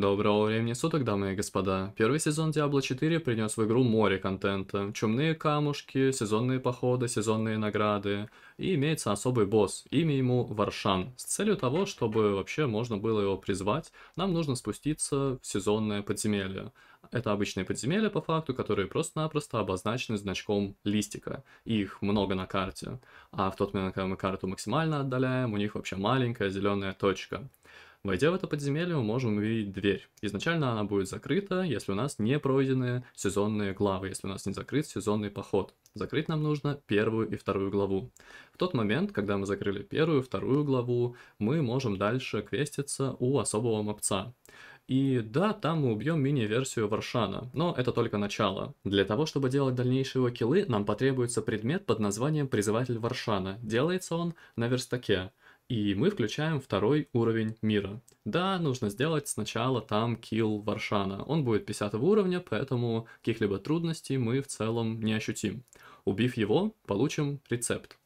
Доброго времени суток, дамы и господа. Первый сезон Diablo 4 принес в игру море контента. Чумные камушки, сезонные походы, сезонные награды. И имеется особый босс, имя ему Варшан. С целью того, чтобы вообще можно было его призвать, нам нужно спуститься в сезонное подземелье. Это обычные подземелья по факту, которые просто-напросто обозначены значком листика. Их много на карте. А в тот момент, когда мы карту максимально отдаляем, у них вообще маленькая зеленая точка. Войдя в это подземелье, мы можем увидеть дверь. Изначально она будет закрыта, если у нас не пройдены сезонные главы, если у нас не закрыт сезонный поход. Закрыть нам нужно первую и вторую главу. В тот момент, когда мы закрыли первую и вторую главу, мы можем дальше квеститься у особого мопца. И да, там мы убьем мини-версию Варшана, но это только начало. Для того, чтобы делать дальнейшие его киллы, нам потребуется предмет под названием «Призыватель Варшана». Делается он на верстаке. И мы включаем второй уровень мира. Да, нужно сделать сначала там килл Варшана. Он будет 50 уровня, поэтому каких-либо трудностей мы в целом не ощутим. Убив его, получим рецепт.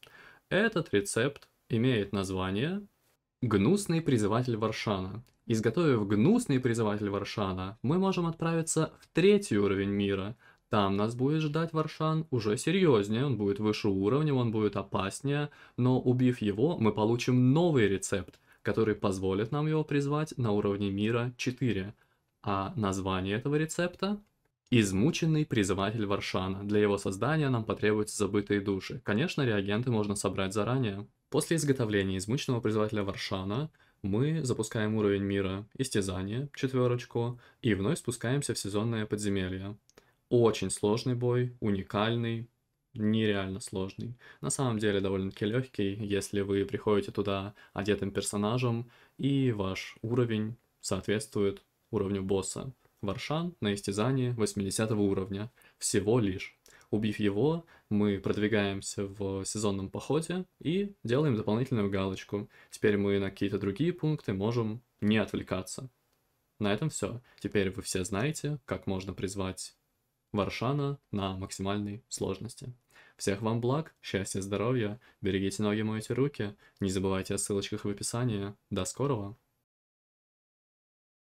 Этот рецепт имеет название «Гнусный призыватель Варшана». Изготовив гнусный призыватель Варшана, мы можем отправиться в третий уровень мира – там нас будет ждать Варшан уже серьезнее, он будет выше уровня, он будет опаснее, но убив его, мы получим новый рецепт, который позволит нам его призвать на уровне мира 4. А название этого рецепта Измученный призыватель Варшана. Для его создания нам потребуются забытые души. Конечно, реагенты можно собрать заранее. После изготовления измученного призывателя Варшана мы запускаем уровень мира истязание, четверочку, и вновь спускаемся в сезонное подземелье. Очень сложный бой, уникальный, нереально сложный. На самом деле довольно-таки легкий, если вы приходите туда одетым персонажем, и ваш уровень соответствует уровню босса. Варшан на истязании 80 уровня, всего лишь. Убив его, мы продвигаемся в сезонном походе и делаем дополнительную галочку. Теперь мы на какие-то другие пункты можем не отвлекаться. На этом все. Теперь вы все знаете, как можно призвать Варшана на максимальной сложности. Всех вам благ, счастья, здоровья, берегите ноги, мойте руки, не забывайте о ссылочках в описании. До скорого!